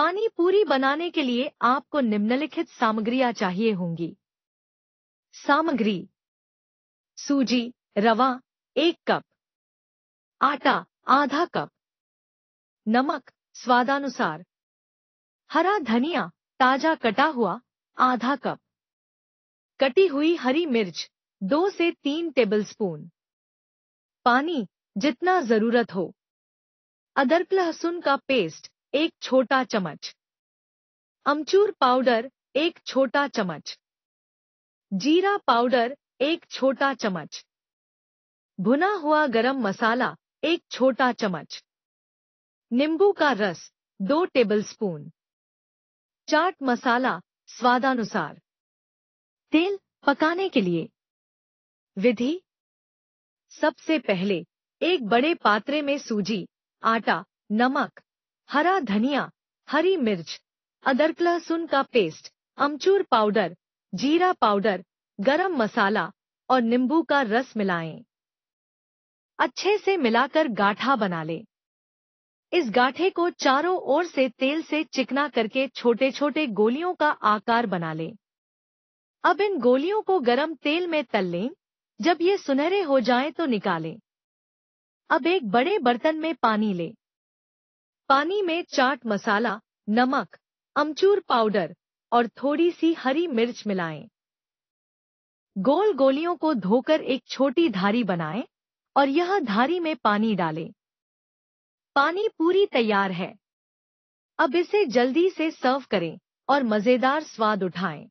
पानी पूरी बनाने के लिए आपको निम्नलिखित सामग्रियां चाहिए होंगी सामग्री सूजी रवा एक कप आटा आधा कप नमक स्वादानुसार हरा धनिया ताजा कटा हुआ आधा कप कटी हुई हरी मिर्च दो से तीन टेबलस्पून पानी जितना जरूरत हो अदरक लहसुन का पेस्ट एक छोटा चम्मच अमचूर पाउडर एक छोटा चम्मच जीरा पाउडर एक छोटा चम्मच भुना हुआ गरम मसाला एक छोटा चम्मच नींबू का रस दो टेबलस्पून चाट मसाला स्वादानुसार तेल पकाने के लिए विधि सबसे पहले एक बड़े पात्रे में सूजी आटा नमक हरा धनिया हरी मिर्च अदरक लहसुन का पेस्ट अमचूर पाउडर जीरा पाउडर गरम मसाला और नींबू का रस मिलाएं। अच्छे से मिलाकर गाठा बना लें। इस गाठे को चारों ओर से तेल से चिकना करके छोटे छोटे गोलियों का आकार बना लें। अब इन गोलियों को गरम तेल में तल लें जब ये सुनहरे हो जाएं तो निकालें। अब एक बड़े बर्तन में पानी लें पानी में चाट मसाला नमक अमचूर पाउडर और थोड़ी सी हरी मिर्च मिलाएं। गोल गोलियों को धोकर एक छोटी धारी बनाएं और यह धारी में पानी डालें। पानी पूरी तैयार है अब इसे जल्दी से सर्व करें और मज़ेदार स्वाद उठाएं।